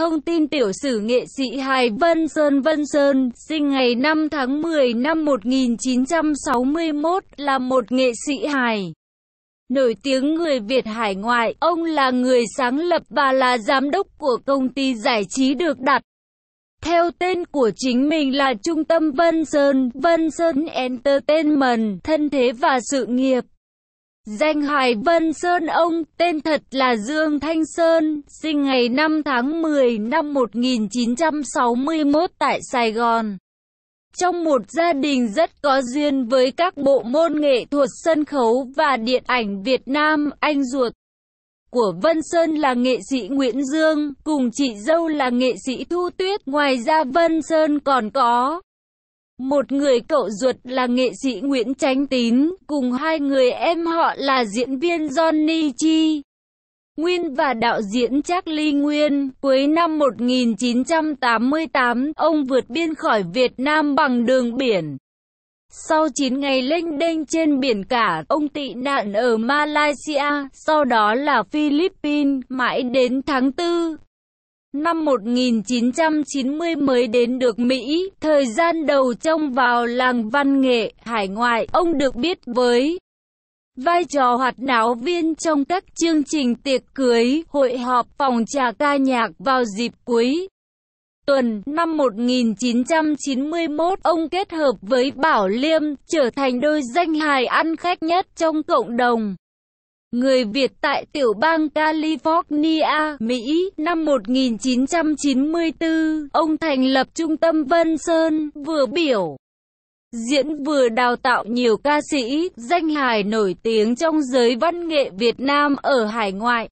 thông tin tiểu sử nghệ sĩ Hải Vân Sơn Vân Sơn, sinh ngày 5 tháng 10 năm 1961, là một nghệ sĩ hài. Nổi tiếng người Việt hải ngoại, ông là người sáng lập và là giám đốc của công ty giải trí được đặt theo tên của chính mình là Trung tâm Vân Sơn, Vân Sơn Entertainment, thân thế và sự nghiệp. Danh Hải Vân Sơn ông, tên thật là Dương Thanh Sơn, sinh ngày 5 tháng 10 năm 1961 tại Sài Gòn. Trong một gia đình rất có duyên với các bộ môn nghệ thuật sân khấu và điện ảnh Việt Nam, anh ruột của Vân Sơn là nghệ sĩ Nguyễn Dương, cùng chị dâu là nghệ sĩ Thu Tuyết. Ngoài ra Vân Sơn còn có một người cậu ruột là nghệ sĩ Nguyễn tránh Tín, cùng hai người em họ là diễn viên Johnny Chi. Nguyên và đạo diễn Charlie Nguyên, cuối năm 1988, ông vượt biên khỏi Việt Nam bằng đường biển. Sau 9 ngày lênh đênh trên biển cả, ông tị nạn ở Malaysia, sau đó là Philippines, mãi đến tháng 4 năm 1990 mới đến được Mỹ, thời gian đầu trông vào làng văn nghệ hải ngoại, ông được biết với vai trò hoạt náo viên trong các chương trình tiệc cưới, hội họp, phòng trà ca nhạc vào dịp cuối tuần năm 1991, ông kết hợp với Bảo Liêm trở thành đôi danh hài ăn khách nhất trong cộng đồng người Việt tại tiểu bang California, Mỹ, năm 1994, ông thành lập trung tâm Vân Sơn, vừa biểu diễn vừa đào tạo nhiều ca sĩ, danh hài nổi tiếng trong giới văn nghệ Việt Nam ở hải ngoại.